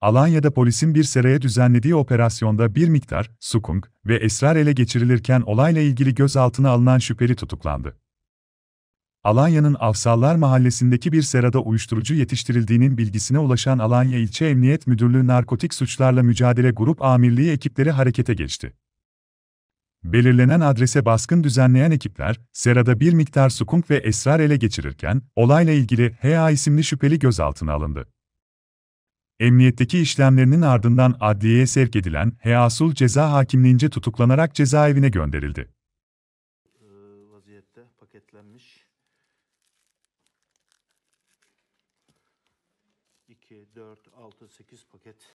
Alanya'da polisin bir seraya düzenlediği operasyonda bir miktar, Sukung ve Esrar ele geçirilirken olayla ilgili gözaltına alınan şüpheli tutuklandı. Alanya'nın Avsallar Mahallesi'ndeki bir serada uyuşturucu yetiştirildiğinin bilgisine ulaşan Alanya İlçe Emniyet Müdürlüğü Narkotik Suçlarla Mücadele Grup Amirliği ekipleri harekete geçti. Belirlenen adrese baskın düzenleyen ekipler, serada bir miktar sukunk ve esrar ele geçirirken, olayla ilgili HA isimli şüpheli gözaltına alındı. Emniyetteki işlemlerinin ardından adliyeye sevk edilen Heasul ceza hakimliğince tutuklanarak cezaevine gönderildi. Ee, vaziyette paketlenmiş 2, 4, 6, 8 paket